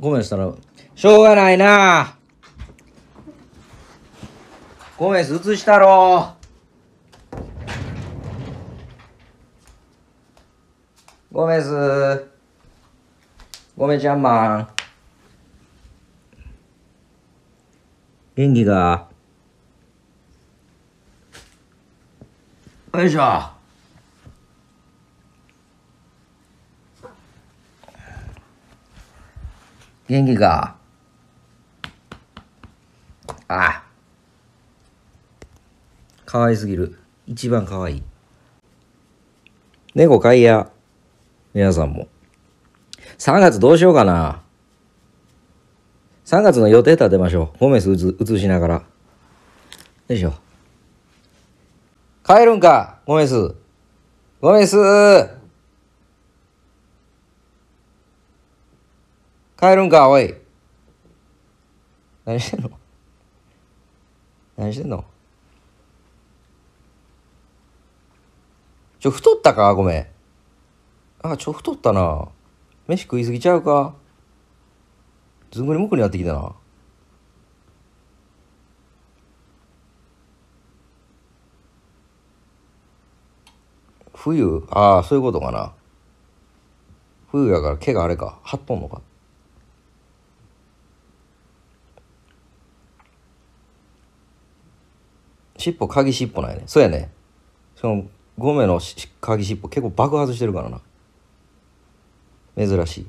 ごめんしたら、しょうがないなゴメス映したろう。ごめんす。ごめんちゃんまン元気かよいしょ元気かああ。かわいすぎる。一番かわいい。猫飼いや。皆さんも。3月どうしようかな。3月の予定立てましょう。ホメスつしながら。よいしょ。帰るんか、ゴメス。ゴメス帰るんか、おい。何してんの何してんのちょ、太ったかごめん。あ、ちょ、太ったな。飯食いすぎちゃうかずんぐりもくになってきたな。冬ああ、そういうことかな。冬やから毛があれか。張っとんのか。尻尾鍵尻尾なんやねそうやねそのゴメの鍵尻尾結構爆発してるからな珍しい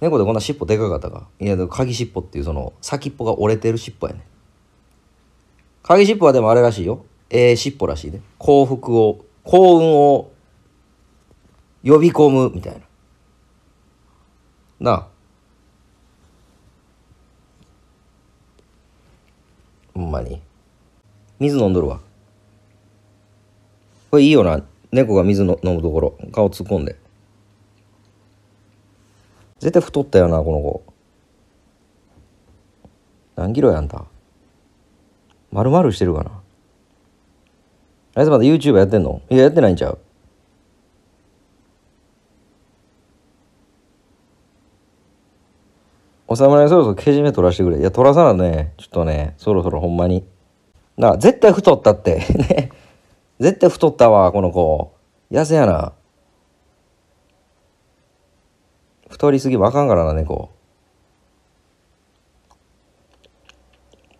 猫でこんな尻尾でかかったかいやでも鍵尻尾っていうその先っぽが折れてる尻尾やね鍵尻尾はでもあれらしいよええー、尻尾らしいね幸福を幸運を呼び込むみたいななあほんまに。水飲んどるわ。これいいよな。猫が水の飲むところ。顔突っ込んで。絶対太ったよな、この子。何キロやんた。丸々してるかな。あいつまだ YouTube やってんのいや、やってないんちゃうお侍そろそろけじめ取らせてくれ。いや、取らさなね。ちょっとね、そろそろほんまに。だから絶対太ったってね。絶対太ったわ、この子。痩せやな。太りすぎもあかんからな、猫。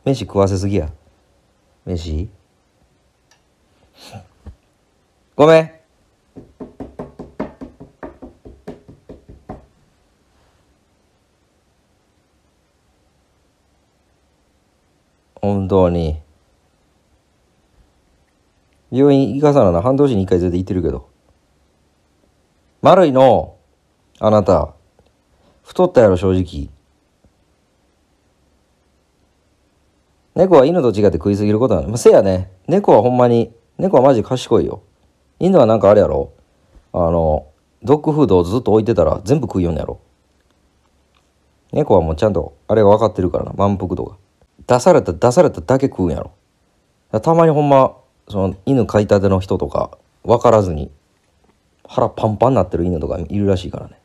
飯食わせすぎや。飯ごめん。本当に。病院行かさなな半年に1回ずつ行ってるけど丸いのあなた太ったやろ正直猫は犬と違って食いすぎることなませやね猫はほんまに猫はマジ賢いよ犬はなんかあれやろあのドッグフードをずっと置いてたら全部食いよんやろ猫はもうちゃんとあれが分かってるからな満腹度が出された出されただけ食うんやろたまにほんまその犬飼いたての人とか分からずに腹パンパンになってる犬とかいるらしいからね。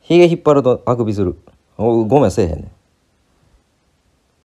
ひげ引っ張るとあくびする。ごめんせえへんねん。